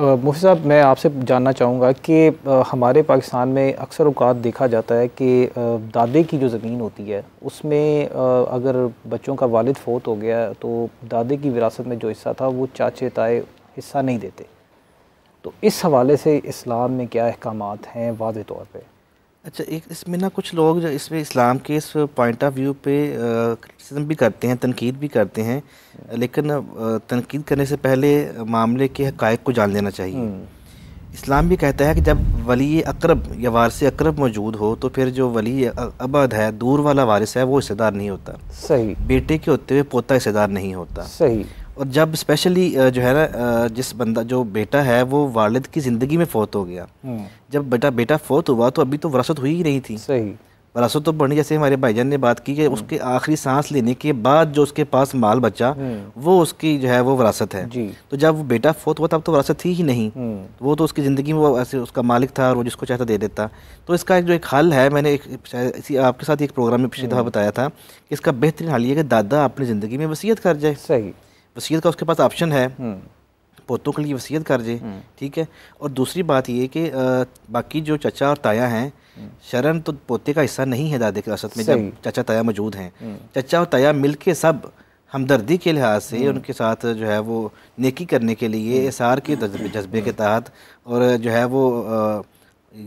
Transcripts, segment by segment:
मुफी साहब मैं आपसे जानना चाहूँगा कि हमारे पाकिस्तान में अक्सर अवकात देखा जाता है कि दादे की जो ज़मीन होती है उसमें अगर बच्चों का वालिद फ़ोत हो गया तो दादे की विरासत में जो हिस्सा था वो चाचे ताए हिस्सा नहीं देते तो इस हवाले से इस्लाम में क्या अहकाम हैं वाज तौर पर अच्छा एक इसमें ना कुछ लोग जो इसमें इस्लाम के इस पॉइंट ऑफ व्यू पे क्रिटिसिज्म भी करते हैं तनकीद भी करते हैं लेकिन तनकीद करने से पहले मामले के हक़ को जान लेना चाहिए हम्म। इस्लाम भी कहता है कि जब वली अकरब या वारस अकरब मौजूद हो तो फिर जो वली अबद है दूर वाला वारिस है वो हिस्सेदार नहीं होता सही बेटे के होते हुए पोता हिस्सेदार नहीं होता सही और जब स्पेशली जो है ना जिस बंदा जो बेटा है वो वालिद की ज़िंदगी में फौत हो गया हम्म। जब बेटा बेटा फौत हुआ तो अभी तो वरासत हुई ही नहीं थी सही वरासत तो बढ़ी जैसे हमारे भाईजान ने बात की कि हम्म। उसके आखिरी सांस लेने के बाद जो उसके पास माल बचा हम्म। वो उसकी जो है वो वरासत है तो जब वो बेटा फोत हुआ तब तो वरासत थी ही नहीं वो तो उसकी ज़िंदगी में वो ऐसे उसका मालिक था और वो जिसको चाहता दे देता तो इसका एक जो एक हल है मैंने एक इसी आपके साथ एक प्रोग्राम में पिछली दफ़ा बताया था कि इसका बेहतरीन हल ये कि दादा अपनी ज़िंदगी में वसीयत कर जाए सही वसीयत का उसके पास ऑप्शन है हम्म। पोतों के लिए वसीयत कर दे हम्म। ठीक है और दूसरी बात ये कि बाकी जो चचा और ताया हैं हम्म। शरण तो पोते का हिस्सा नहीं है दादे की रासत में जब चचा ताया मौजूद हैं चचा और ताया मिल के सब हमदर्दी के लिहाज से उनके साथ जो है वो नेकी करने के लिए एसार के जज्बे के तहत और जो है वो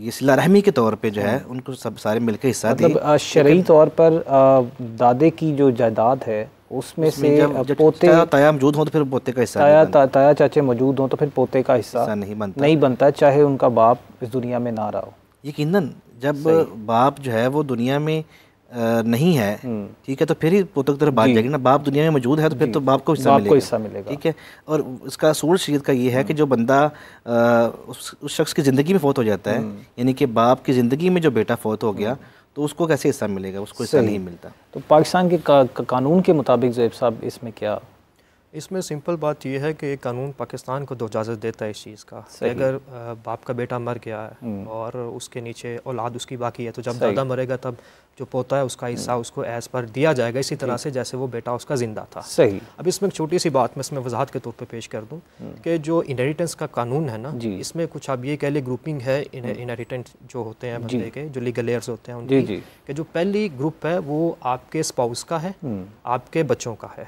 ये सिला रहमी के तौर पे जो है उनको सब सारे मिलकर हिस्सा मतलब शरी तौर पर दादे की जो जायदाद है उसमें से पोते ताया मौजूद हो तो फिर पोते का हिस्सा ताया ता, ताया चाचे मौजूद हो तो फिर पोते का हिस्सा नहीं बनता नहीं बनता चाहे उनका बाप इस दुनिया में ना रहा हो यकीनन जब बाप जो है वो दुनिया में नहीं है हम्म। ठीक है तो फिर ही पोते की तरफ बात जाएगी ना बाप दुनिया में मौजूद है तो फिर तो बाप को हिस्सा मिलेगा हिस्सा मिलेगा ठीक है और उसका सूर शरीयत का ये है कि हम्म। जो बंदा उस शख्स की ज़िंदगी में फौत हो जाता है हम्म। यानी कि बाप की ज़िंदगी में जो बेटा फौत हो गया तो उसको कैसे हिस्सा मिलेगा उसको हिस्सा नहीं मिलता तो पाकिस्तान के का, का, कानून के मुताबिक जैब साहब इसमें क्या इसमें सिंपल बात यह है कि कानून पाकिस्तान को दो इजाज़त देता है इस चीज़ का अगर बाप का बेटा मर गया है हम्म। और उसके नीचे औलाद उसकी बाकी है तो जब दादा मरेगा तब जो पोता है उसका हिस्सा हम्म। उसको एज पर दिया जाएगा इसी तरह से जैसे वो बेटा उसका ज़िंदा था सही अब इसमें एक छोटी सी बात मैं इसमें वजाहत के तौर पे पेश कर दूं हम्म। कि जो इनहेरिटेंस का कानून है ना इसमें कुछ आप ये कह लें ग्रुपिंग है इनहेरिटेंस हम्म। जो होते हैं बंदे के जो लीगल एयर्स होते हैं उनकी कि जो पहली ग्रुप है वो आपके स्पाउस का है आपके बच्चों का है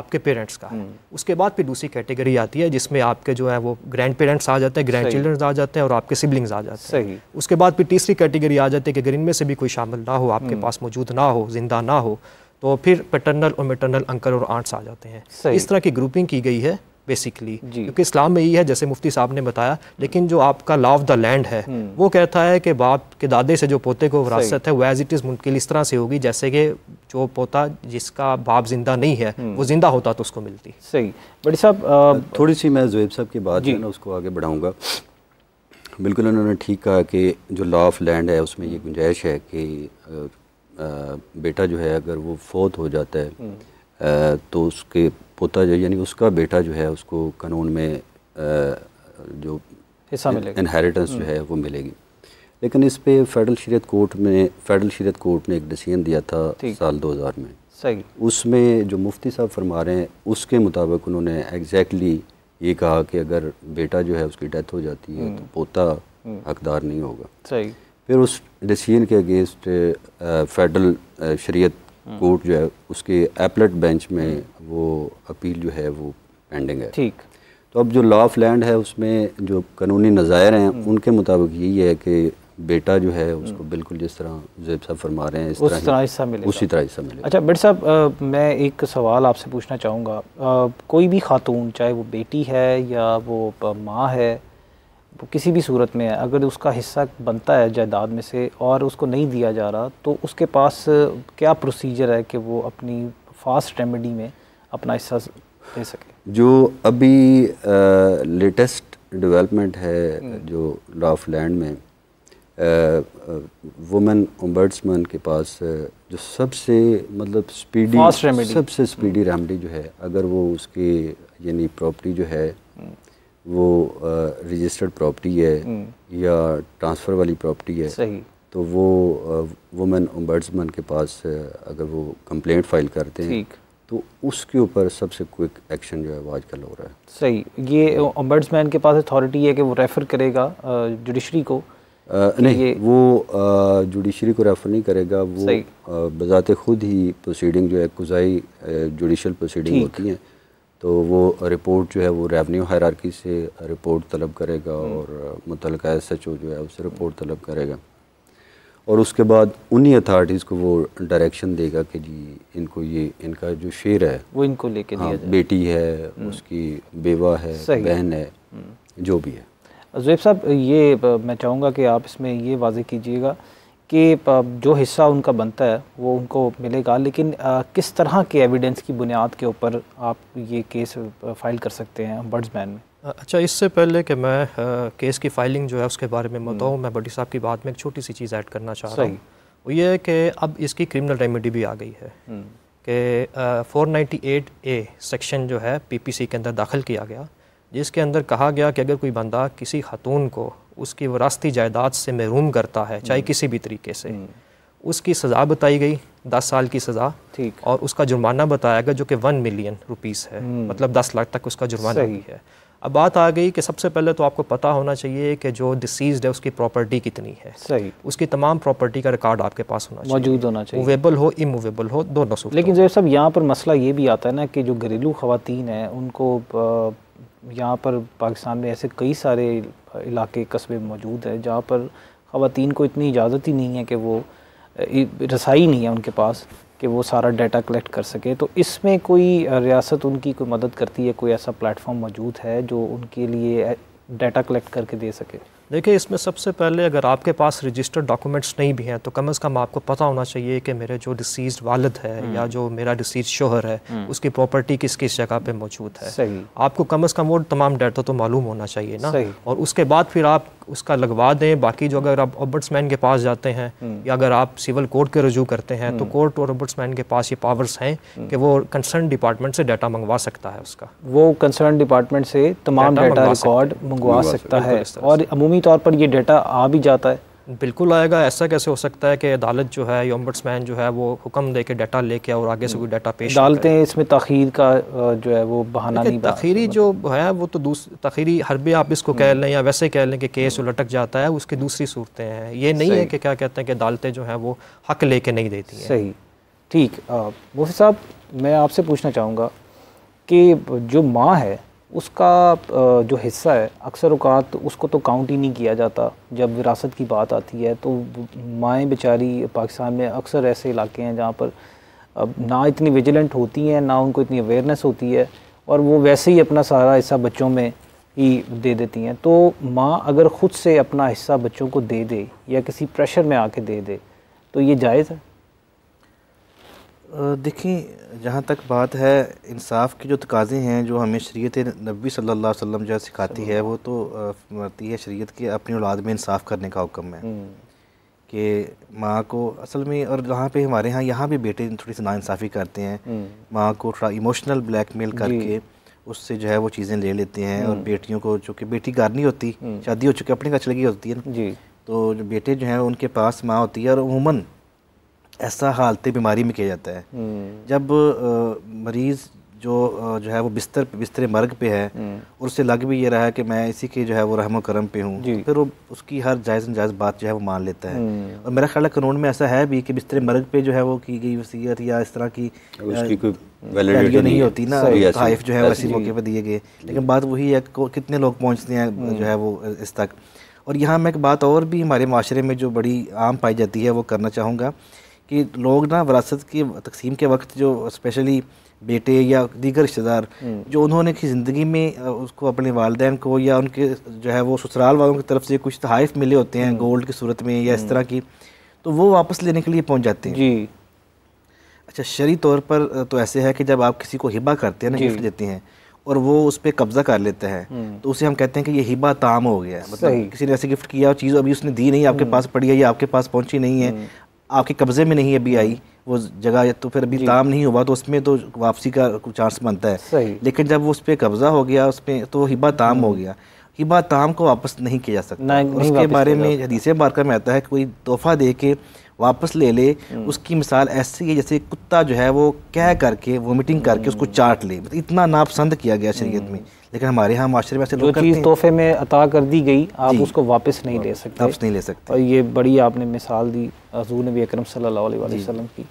आपके पेरेंट्स का है उसके बाद फिर दूसरी कैटेगरी आती है जिसमें आपके जो है वो ग्रैंड पेरेंट्स आ जाते हैं ग्रैंड चिल्ड्रन आ जाते हैं और आपके सिबलिंग्स आ जाते हैं उसके बाद फिर तीसरी कैटेगरी आ जाती है कि अगर इनमें से भी कोई शामिल ना हो आप आपके हम्म। पास मौजूद ना हो जिंदा ना हो तो फिर पेटर्नल और मेटर्नल अंकल और आंट्स आ जाते हैं इस तरह की ग्रुपिंग की गई है बेसिकली क्योंकि इस्लाम में यही है जैसे मुफ्ती साहब ने बताया लेकिन जो आपका लॉ ऑफ द लैंड है हम्म। वो कहता है कि बाप के दादे से जो पोते को विरासत है वो एज इट इज़ मुमकिन इस तरह से होगी जैसे कि जो पोता जिसका बाप जिंदा नहीं है हम्म। वो जिंदा होता तो उसको मिलती सही बड़ी साहब थोड़ी सी मैं जोब साहब की बात ना उसको आगे बढ़ाऊंगा बिल्कुल उन्होंने ठीक कहा कि जो लॉ ऑफ लैंड है उसमें ये गुंजाइश है कि बेटा जो है अगर वो फौत हो जाता है तो उसके पोता जो यानी उसका बेटा जो है उसको कानून में जो इनहेरिटेंस जो हम्म। है वो मिलेगी लेकिन इस पे फेडरल शरीत कोर्ट में फेडरल शरीत कोर्ट ने एक डिसीजन दिया था साल 2000 में सही उसमें जो मुफ्ती साहब फरमा रहे हैं उसके मुताबिक उन्होंने एग्जैक्टली exactly ये कहा कि अगर बेटा जो है उसकी डेथ हो जाती है तो हम्म। पोता हम्म। हकदार नहीं होगा सही फिर उस डिसीजन के अगेंस्ट फेडरल शरीयत हम्म। कोर्ट जो है उसके एपलेट बेंच में हम्म। वो अपील जो है वो पेंडिंग है ठीक तो अब जो लॉ ऑफ लैंड है उसमें जो कानूनी नज़ायर हैं हम्म। उनके मुताबिक यही है कि बेटा जो है उसको बिल्कुल जिस तरह जेब साहब फरमा रहे हैं इस उस तरह हिस्सा मिले उसी तरह हिस्सा मिले अच्छा बेट साहब मैं एक सवाल आपसे पूछना चाहूँगा कोई भी खातून चाहे वो बेटी है या वो माँ है किसी भी सूरत में है अगर उसका हिस्सा बनता है जायदाद में से और उसको नहीं दिया जा रहा तो उसके पास क्या प्रोसीजर है कि वो अपनी फास्ट रेमेडी में अपना हिस्सा दे सके जो अभी लेटेस्ट डेवलपमेंट है हम्म। जो लॉ ऑफ लैंड में वुमेन ओम्बर्ट्समैन के पास जो सबसे मतलब स्पीडी सबसे स्पीडी हम्म। रेमडी जो है अगर वो उसकी यानी प्रॉपर्टी जो है वो रजिस्टर्ड प्रॉपर्टी है हम्म। या ट्रांसफ़र वाली प्रॉपर्टी है सही तो वो वुमेन ओम्बर्ड्समैन के पास अगर वो कंप्लेंट फाइल करते हैं तो उसके ऊपर सबसे क्विक एक्शन जो है वो आजकल हो रहा है सही ये ओम्बर्ड्समैन के पास अथॉरिटी है कि वो रेफ़र करेगा जुडिशरी को आ, नहीं वो जुडिशरी को रेफ़र नहीं करेगा वो बज़ात ख़ुद ही प्रोसीडिंग जो है कुजाई जुडिशल प्रोसीडिंग होती हैं तो वो रिपोर्ट जो है वो रेवेन्यू हरारकी से रिपोर्ट तलब करेगा हम्म। और मुतल एस एच ओ जो है उससे रिपोर्ट तलब करेगा और उसके बाद उन्हीं अथॉरिटीज़ को वो डायरेक्शन देगा कि जी इनको ये इनका जो शेर है वो इनको लेके हाँ, बेटी है हम्म। उसकी बेवा है बहन है हम्म। जो भी है जुएब साहब ये मैं चाहूँगा कि आप इसमें ये वाजे कीजिएगा कि जो हिस्सा उनका बनता है वो उनको मिलेगा लेकिन किस तरह के एविडेंस की बुनियाद के ऊपर आप ये केस फाइल कर सकते हैं बर्ड्समैन में अच्छा इससे पहले कि मैं आ, केस की फाइलिंग जो है उसके बारे में हम्म। बताऊँ मैं बड्डी साहब की बात में एक छोटी सी चीज़ ऐड करना चाह रहा हूँ वो ये है कि अब इसकी क्रिमिनल रेमेडी भी आ गई है हम्म। कि four ninety eight A section जो है पी के अंदर दाखिल किया गया जिसके अंदर कहा गया कि अगर कोई बंदा किसी खातून को उसकी वरासती जायदाद से महरूम करता है चाहे हम्म। किसी भी तरीके से हम्म। उसकी सज़ा बताई गई दस साल की सज़ा ठीक और उसका जुर्माना बताया गया जो कि वन मिलियन रुपीस है हम्म। मतलब दस लाख तक उसका जुर्माना ही है अब बात आ गई कि सबसे पहले तो आपको पता होना चाहिए कि जो डिसीज है उसकी प्रॉपर्टी कितनी है सही उसकी तमाम प्रॉपर्टी का रिकॉर्ड आपके पास होना चाहिए मौजूद होना चाहिए मूवेबल हो इमूवेबल हो दोनों लेकिन जैसे सब यहाँ पर मसला ये भी आता है ना कि जो घरेलू खातन हैं उनको यहाँ पर पाकिस्तान में ऐसे कई सारे इलाके कस्बे मौजूद हैं जहाँ पर ख़वान को इतनी इजाज़त ही नहीं है कि वो रसाई नहीं है उनके पास कि वो सारा डाटा कलेक्ट कर सके तो इसमें कोई रियासत उनकी कोई मदद करती है कोई ऐसा प्लेटफॉर्म मौजूद है जो उनके लिए डाटा कलेक्ट करके दे सके देखिए इसमें सबसे पहले अगर आपके पास रजिस्टर्ड डॉक्यूमेंट्स नहीं भी हैं तो कम से कम आपको पता होना चाहिए कि मेरे जो डिसीज वालद है हम्म। या जो मेरा डिसीज शोहर है हम्म। उसकी प्रॉपर्टी किस किस जगह पे मौजूद है सही। आपको कम से कम वो तमाम डाटा तो मालूम होना चाहिए ना और उसके बाद फिर आप उसका लगवा दें बाकी जो अगर आप ओबर्ट्समैन के पास जाते हैं हम्म। या अगर आप सिविल कोर्ट के रजू करते हैं तो कोर्ट और ओबर्ट्समैन के पास ये पावर्स हैं कि वो कंसर्न डिपार्टमेंट से डाटा मंगवा सकता है उसका वो कंसर्न डिपार्टमेंट से तमाम डाटा रिकॉर्ड मंगवा सकता है और अमूमी ज़मीनी तौर पर ये डेटा आ भी जाता है बिल्कुल आएगा ऐसा कैसे हो सकता है कि अदालत जो है यम्बर्समैन जो है वो हुक्म दे के डाटा लेके और आगे से हम्म। कोई डाटा पेश डालते हैं इसमें तखीर का जो है वो बहाना नहीं तखीरी जो है वो तो दूसरी तखीरी हर भी आप इसको कह हम्म। लें या वैसे कह लें कि केस हम्म। उलटक जाता है उसकी दूसरी सूरतें हैं ये नहीं है कि क्या कहते हैं कि अदालतें जो हैं वो हक ले के नहीं देती हैं सही ठीक मुफ्ती साहब मैं आपसे पूछना चाहूँगा कि जो माँ है उसका जो हिस्सा है अक्सर अवकात उसको तो काउंट ही नहीं किया जाता जब विरासत की बात आती है तो माएँ बेचारी पाकिस्तान में अक्सर ऐसे इलाके हैं जहाँ पर अब ना इतनी विजिलेंट होती हैं ना उनको इतनी अवेयरनेस होती है और वो वैसे ही अपना सारा हिस्सा बच्चों में ही दे देती हैं तो माँ अगर ख़ुद से अपना हिस्सा बच्चों को दे दे या किसी प्रेशर में आके दे दे तो ये जायज़ है देखिए जहाँ तक बात है इंसाफ के जो तकाजे हैं जो हमें शरीयत नबी सल्लल्लाहु अलैहि वसल्लम जो सिखाती है वो तो मरती है शरीयत के अपनी औलाद में इंसाफ करने का हुक्म है हम्म। कि माँ को असल में और जहाँ पे हमारे यहाँ यहाँ भी बेटे थोड़ी सी नाानसाफ़ी करते हैं हम्म। माँ को थोड़ा इमोशनल ब्लैकमेल करके उससे जो है वो चीज़ें ले लेते हैं और हम्म। बेटियों को चूँकि बेटी घर नहीं होती शादी हो चुकी अपने घर चली गई होती है ना तो जो बेटे जो हैं उनके पास माँ होती है और उमूमन ऐसा हालत बीमारी में किया जाता है हम्म। जब मरीज़ जो जो है वो बिस्तर बिस्तर मर्ग पे है हम्म। और उससे लग भी ये रहा है कि मैं इसी के जो है वो रहम करम पे हूँ फिर वो उसकी हर जायज़ जायज़ बात जो है वो मान लेता है हम्म। और मेरा ख्याल है कानून में ऐसा है भी कि बिस्तर मर्ग पे जो है वो की गई वसीयत या इस तरह की वैल्यू नहीं होती ना तहफ़ जो है वैसे मौके पर दिए गए लेकिन बात वही है कितने लोग पहुँचते हैं जो है वो इस तक और यहाँ मैं एक बात और भी हमारे माशरे में जो बड़ी आम पाई जाती है वो करना चाहूँगा कि लोग ना वरासत की तकसीम के वक्त जो स्पेशली बेटे या दीगर रिश्तेदार हम्म। जो उन्होंने की ज़िंदगी में उसको अपने वालदेन को या उनके जो है वो ससुराल वालों की तरफ से कुछ तहफ़ मिले होते हैं हम्म। गोल्ड की सूरत में या इस हम्म। तरह की तो वो वापस लेने के लिए पहुँच जाते हैं जी अच्छा शरी तौर पर तो ऐसे है कि जब आप किसी को हिबा करते हैं ना गिफ्ट देते हैं और वो उस पर कब्जा कर लेते हैं तो उसे हम कहते हैं कि ये हिबा ताम हो गया मतलब किसी ने ऐसे गिफ्ट किया और चीज़ अभी उसने दी नहीं आपके पास पड़ी है या आपके पास पहुंची नहीं है आपके कब्जे में नहीं अभी आई वो जगह तो फिर अभी काम नहीं हुआ तो उसमें तो वापसी का चांस बनता है लेकिन जब उस पर कब्ज़ा हो गया उसमें तो हिबा ताम हो हम्म। गया कि बात बाताम को वापस नहीं किया जा सकता नहीं, उसके नहीं बारे में हदीसे बारका में आता है कोई तोहफा दे के वापस ले ले हम्म। उसकी मिसाल ऐसी है जैसे कुत्ता जो है वो कह करके वोमिटिंग करके उसको हम्म। चाट ले मतलब इतना नापसंद किया गया शरीयत में हम्म। लेकिन हमारे यहाँ माशरे में ऐसे लोग चीज़ तोहफे में अता कर दी गई आप उसको वापस नहीं ले सकते वापस नहीं ले सकते और ये बड़ी आपने मिसाल दी हजूर नबी अकरम सल्लल्लाहु अलैहि वसल्लम की